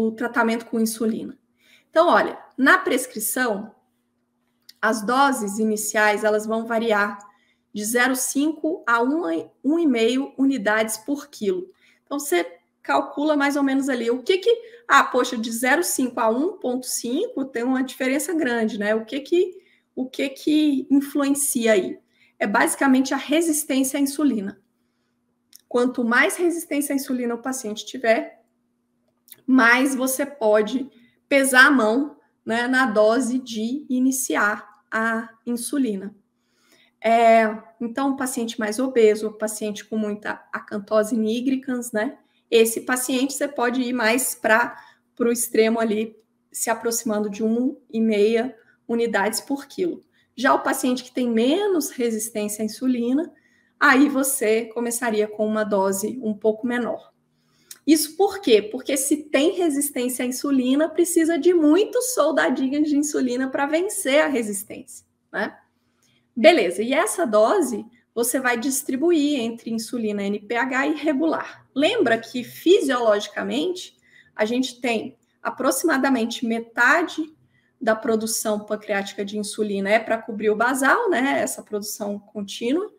o tratamento com insulina. Então, olha, na prescrição, as doses iniciais elas vão variar de 0,5 a 1,5 unidades por quilo. Então, você calcula mais ou menos ali o que que... Ah, poxa, de 0,5 a 1,5 tem uma diferença grande, né? O que que, o que que influencia aí? É basicamente a resistência à insulina. Quanto mais resistência à insulina o paciente tiver, mais você pode pesar a mão né, na dose de iniciar a insulina. É, então, paciente mais obeso, paciente com muita acantose nigricans, né? Esse paciente você pode ir mais para o extremo ali, se aproximando de 1,5 unidades por quilo. Já o paciente que tem menos resistência à insulina, aí você começaria com uma dose um pouco menor. Isso por quê? Porque se tem resistência à insulina, precisa de muitos soldadinhos de insulina para vencer a resistência, né? Beleza, e essa dose você vai distribuir entre insulina NPH e regular. Lembra que fisiologicamente a gente tem aproximadamente metade da produção pancreática de insulina é para cobrir o basal, né? Essa produção contínua,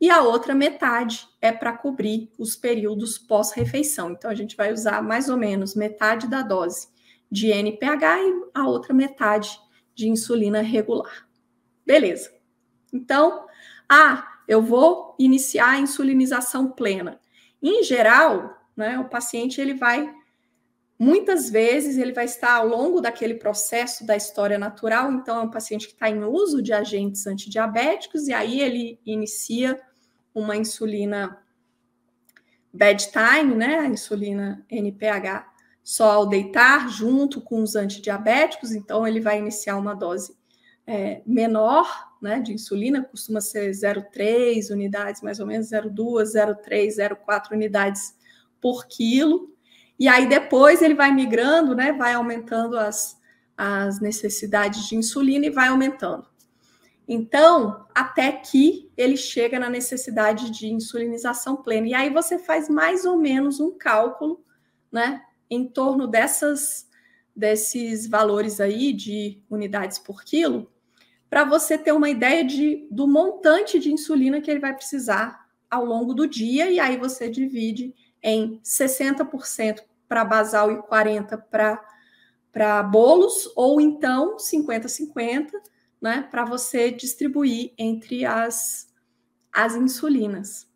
e a outra metade é para cobrir os períodos pós-refeição. Então, a gente vai usar mais ou menos metade da dose de NPH e a outra metade de insulina regular. Beleza. Então, ah, eu vou iniciar a insulinização plena. Em geral, né, o paciente ele vai Muitas vezes ele vai estar ao longo daquele processo da história natural, então é um paciente que está em uso de agentes antidiabéticos, e aí ele inicia uma insulina bedtime, né? A insulina NPH só ao deitar, junto com os antidiabéticos, então ele vai iniciar uma dose é, menor né, de insulina, costuma ser 0,3 unidades, mais ou menos 0,2, 0,3, 0,4 unidades por quilo. E aí depois ele vai migrando, né? Vai aumentando as, as necessidades de insulina e vai aumentando. Então, até que ele chega na necessidade de insulinização plena. E aí você faz mais ou menos um cálculo, né, em torno dessas desses valores aí de unidades por quilo, para você ter uma ideia de, do montante de insulina que ele vai precisar ao longo do dia e aí você divide em 60% para basal e 40% para bolos, ou então 50-50, né, para você distribuir entre as, as insulinas.